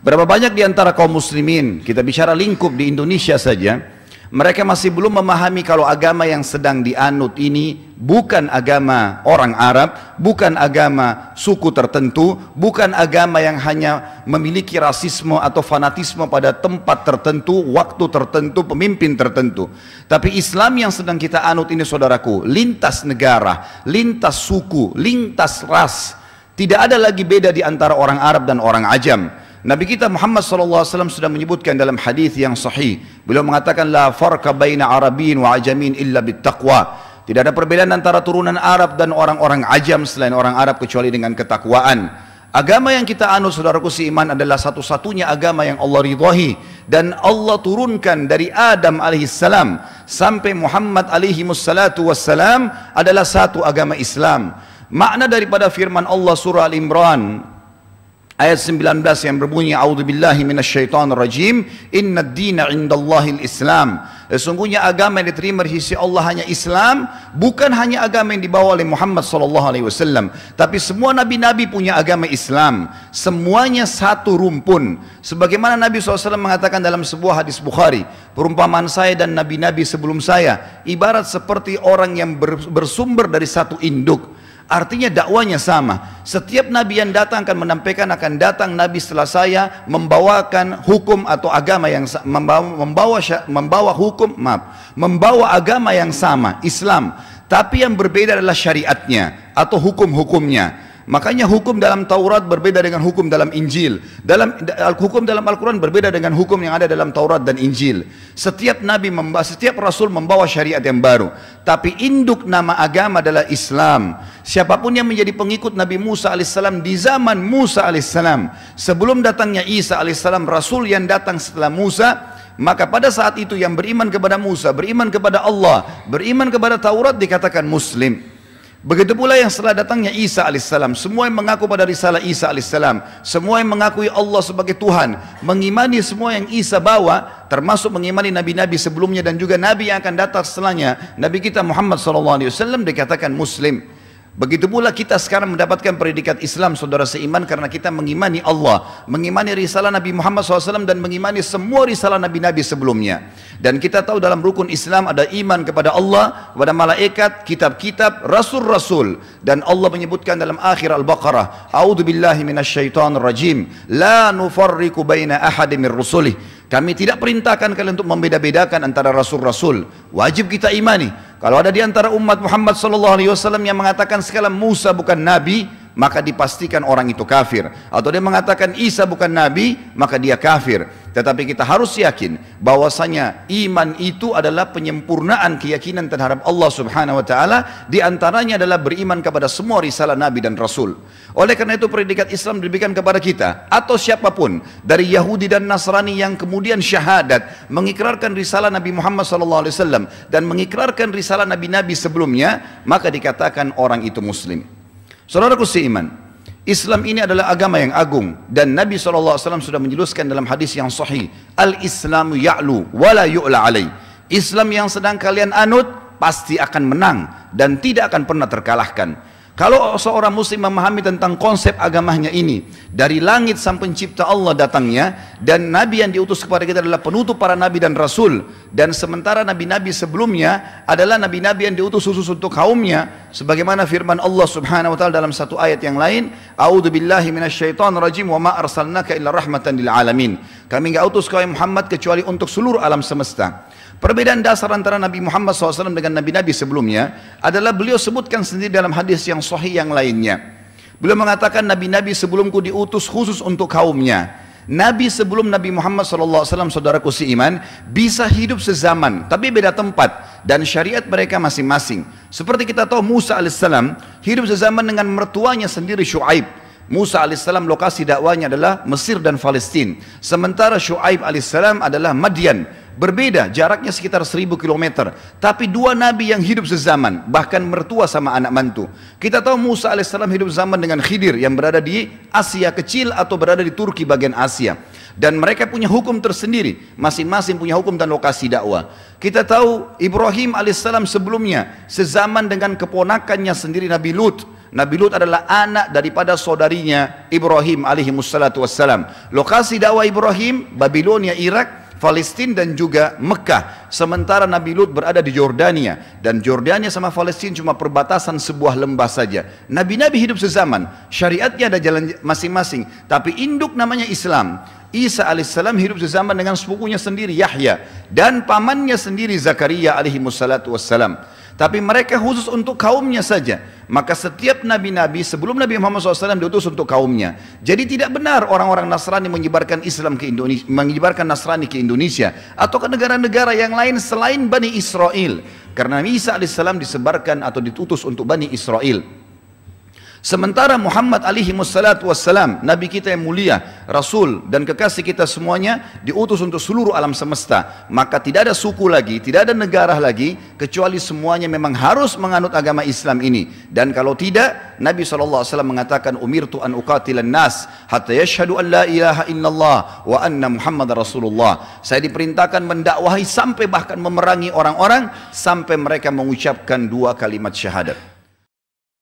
Berapa banyak di antara kaum muslimin, kita bicara lingkup di Indonesia saja, mereka masih belum memahami kalau agama yang sedang dianut ini bukan agama orang Arab, bukan agama suku tertentu, bukan agama yang hanya memiliki rasisme atau fanatisme pada tempat tertentu, waktu tertentu, pemimpin tertentu. Tapi Islam yang sedang kita anut ini saudaraku, lintas negara, lintas suku, lintas ras. Tidak ada lagi beda di antara orang Arab dan orang Ajam. Nabi kita Muhammad sallallahu alaihi wasallam sudah menyebutkan dalam hadis yang sahih, beliau mengatakan la farqa baina arabin wa ajamin illa taqwa Tidak ada perbedaan antara turunan Arab dan orang-orang ajam selain orang Arab kecuali dengan ketakwaan. Agama yang kita anu saudaraku si iman adalah satu-satunya agama yang Allah ridhai dan Allah turunkan dari Adam alaihi salam sampai Muhammad alaihi musallatu wassalam adalah satu agama Islam. Makna daripada firman Allah surah Al-Imran ayat 19 yang berbunyi A'udzubillahi minasyaitonir rajim innad dina indallahil islam sesungguhnya eh, agama yang diterima di sisi Allah hanya Islam bukan hanya agama yang dibawa oleh Muhammad sallallahu alaihi wasallam tapi semua nabi-nabi punya agama Islam semuanya satu rumpun sebagaimana Nabi SAW mengatakan dalam sebuah hadis Bukhari perumpamaan saya dan nabi-nabi sebelum saya ibarat seperti orang yang bersumber dari satu induk Artinya dakwanya sama. Setiap nabi yang datang akan menampilkan akan datang nabi setelah saya membawakan hukum atau agama yang membawa membawa, membawa hukum maaf, membawa agama yang sama, Islam. Tapi yang berbeda adalah syariatnya atau hukum-hukumnya. Makanya hukum dalam Taurat berbeda dengan hukum dalam Injil. Dalam hukum dalam Al-Qur'an berbeda dengan hukum yang ada dalam Taurat dan Injil. Setiap nabi membawa setiap rasul membawa syariat yang baru. Tapi induk nama agama adalah Islam. Siapapun yang menjadi pengikut Nabi Musa alaihissalam di zaman Musa alaihissalam, sebelum datangnya Isa alaihissalam rasul yang datang setelah Musa, maka pada saat itu yang beriman kepada Musa, beriman kepada Allah, beriman kepada Taurat dikatakan muslim. Begitu pula yang setelah datangnya Isa alaihissalam, semua yang mengaku pada risalah Isa alaihissalam, semua yang mengakui Allah sebagai Tuhan, mengimani semua yang Isa bawa, termasuk mengimani nabi-nabi sebelumnya dan juga nabi yang akan datang setelahnya, nabi kita Muhammad sallallahu alaihi wasallam dikatakan muslim. Begitu pula kita sekarang mendapatkan predikat Islam saudara seiman karena kita mengimani Allah, mengimani risalah Nabi Muhammad SAW dan mengimani semua risalah Nabi-Nabi sebelumnya. Dan kita tahu dalam rukun Islam ada iman kepada Allah, kepada malaikat, kitab-kitab, rasul-rasul. Dan Allah menyebutkan dalam akhir Al-Baqarah, A'udhu billahi minasyaitanir rajim, La nufarriku baina ahadimir rusulih. Kami tidak perintahkan kalian untuk membeda-bedakan antara rasul-rasul. Wajib kita imani. Kalau ada di antara umat Muhammad sallallahu alaihi wasallam yang mengatakan sekarang Musa bukan nabi, maka dipastikan orang itu kafir. Atau dia mengatakan Isa bukan nabi, maka dia kafir. Tetapi kita harus yakin bahwasanya iman itu adalah penyempurnaan keyakinan terhadap Allah Subhanahu wa taala, di antaranya adalah beriman kepada semua risalah nabi dan rasul. Oleh karena itu predikat Islam diberikan kepada kita atau siapapun dari Yahudi dan Nasrani yang kemudian syahadat mengikrarkan risalah Nabi Muhammad sallallahu alaihi wasallam dan mengikrarkan risalah nabi-nabi sebelumnya, maka dikatakan orang itu muslim. saudara Saudaraku seiman, Islam ini adalah agama yang agung dan Nabi SAW sudah menjeluskan dalam hadis yang sahih Al-Islamu ya'lu wa la yu'la alai Islam yang sedang kalian anut pasti akan menang dan tidak akan pernah terkalahkan Kalau seorang muslim memahami tentang konsep agamanya ini, dari langit sang pencipta Allah datangnya, dan nabi yang diutus kepada kita adalah penutup para nabi dan rasul, dan sementara nabi-nabi sebelumnya adalah nabi-nabi yang diutus khusus untuk kaumnya, sebagaimana firman Allah Subhanahu wa taala dalam satu ayat yang lain, "A'udzu billahi minasyaitonir rajim wa ma arsalnaka illa rahmatan lil alamin." Kami enggak utus kau ya Muhammad kecuali untuk seluruh alam semesta. Perbedaan dasar antara Nabi Muhammad SAW dengan nabi-nabi sebelumnya adalah beliau sebutkan sendiri dalam hadis yang yang sahih yang lainnya. Beliau mengatakan nabi-nabi sebelumku diutus khusus untuk kaumnya. Nabi sebelum Nabi Muhammad SAW saudaraku iman, bisa hidup sezaman tapi beda tempat dan syariat mereka masing-masing. Seperti kita tahu Musa alaihissalam hidup sezaman dengan mertuanya sendiri Shu'aib. Musa alaihissalam lokasi dakwanya adalah Mesir dan Palestina. Sementara Shu'aib alaihissalam adalah Madian Berbeda, jaraknya sekitar 1000 km. Tapi dua nabi yang hidup sezaman, bahkan mertua sama anak mantu. Kita tahu Musa alaihissalam hidup zaman dengan Khidir yang berada di Asia kecil atau berada di Turki bagian Asia. Dan mereka punya hukum tersendiri, masing-masing punya hukum dan lokasi dakwah. Kita tahu Ibrahim alaihissalam sebelumnya sezaman dengan keponakannya sendiri Nabi Lut. Nabi Lut adalah anak daripada saudarinya Ibrahim alaihi wassalam. Lokasi dakwah Ibrahim, Babilonia, Irak, Palestina dan juga Mekah. Sementara Nabi Lut berada di Jordania dan Jordania sama Palestina cuma perbatasan sebuah lembah saja. Nabi-nabi hidup sezaman, syariatnya ada jalan masing-masing, tapi induk namanya Islam. Isa alaihissalam hidup sezaman dengan sepupunya sendiri Yahya dan pamannya sendiri Zakaria alaihi wassalam. Tapi mereka khusus untuk kaumnya saja. Maka setiap nabi-nabi sebelum Nabi Muhammad SAW diutus untuk kaumnya. Jadi tidak benar orang-orang Nasrani menyebarkan Islam ke Indonesia, menyebarkan Nasrani ke Indonesia atau ke negara-negara yang lain selain Bani Israel. Karena Isa AS disebarkan atau ditutus untuk Bani Israel. Sementara Muhammad alaihi wassalatu wassalam, Nabi kita yang mulia, Rasul dan kekasih kita semuanya diutus untuk seluruh alam semesta. Maka tidak ada suku lagi, tidak ada negara lagi, kecuali semuanya memang harus menganut agama Islam ini. Dan kalau tidak, Nabi SAW mengatakan, Umirtu an uqatilan nas, hatta yashhadu an la ilaha illallah, wa anna Muhammad Rasulullah. Saya diperintahkan mendakwahi sampai bahkan memerangi orang-orang, sampai mereka mengucapkan dua kalimat syahadat.